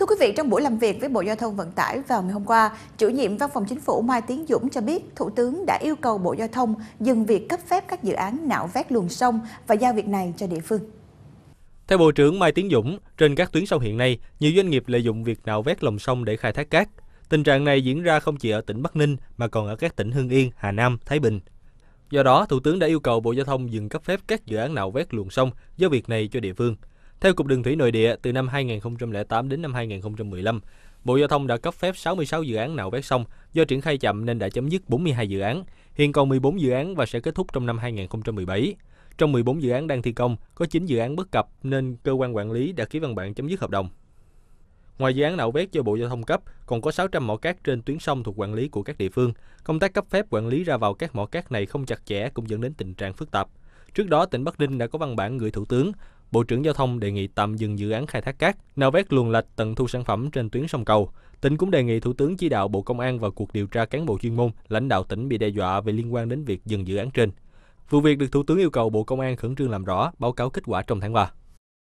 Thưa quý vị, trong buổi làm việc với Bộ Giao thông Vận tải vào ngày hôm qua, chủ nhiệm Văn phòng Chính phủ Mai Tiến Dũng cho biết Thủ tướng đã yêu cầu Bộ Giao thông dừng việc cấp phép các dự án nạo vét luồng sông và giao việc này cho địa phương. Theo Bộ trưởng Mai Tiến Dũng, trên các tuyến sông hiện nay, nhiều doanh nghiệp lợi dụng việc nạo vét lòng sông để khai thác cát. Tình trạng này diễn ra không chỉ ở tỉnh Bắc Ninh mà còn ở các tỉnh Hưng Yên, Hà Nam, Thái Bình. Do đó, Thủ tướng đã yêu cầu Bộ Giao thông dừng cấp phép các dự án nạo vét luồng sông giao việc này cho địa phương. Theo Cục Đường thủy Nội địa, từ năm 2008 đến năm 2015, Bộ Giao thông đã cấp phép 66 dự án nạo vét sông, do triển khai chậm nên đã chấm dứt 42 dự án, hiện còn 14 dự án và sẽ kết thúc trong năm 2017. Trong 14 dự án đang thi công, có 9 dự án bất cập nên cơ quan quản lý đã ký văn bản chấm dứt hợp đồng. Ngoài dự án nạo vét do Bộ Giao thông cấp, còn có 600 mỏ cát trên tuyến sông thuộc quản lý của các địa phương. Công tác cấp phép quản lý ra vào các mỏ cát này không chặt chẽ cũng dẫn đến tình trạng phức tạp. Trước đó, tỉnh Bắc Ninh đã có văn bản gửi Thủ tướng Bộ trưởng Giao thông đề nghị tạm dừng dự án khai thác cát, nạo vét luồng lạch tận thu sản phẩm trên tuyến sông cầu. Tỉnh cũng đề nghị Thủ tướng chỉ đạo Bộ Công an vào cuộc điều tra cán bộ chuyên môn, lãnh đạo tỉnh bị đe dọa về liên quan đến việc dừng dự án trên. Vụ việc được Thủ tướng yêu cầu Bộ Công an khẩn trương làm rõ, báo cáo kết quả trong tháng 3.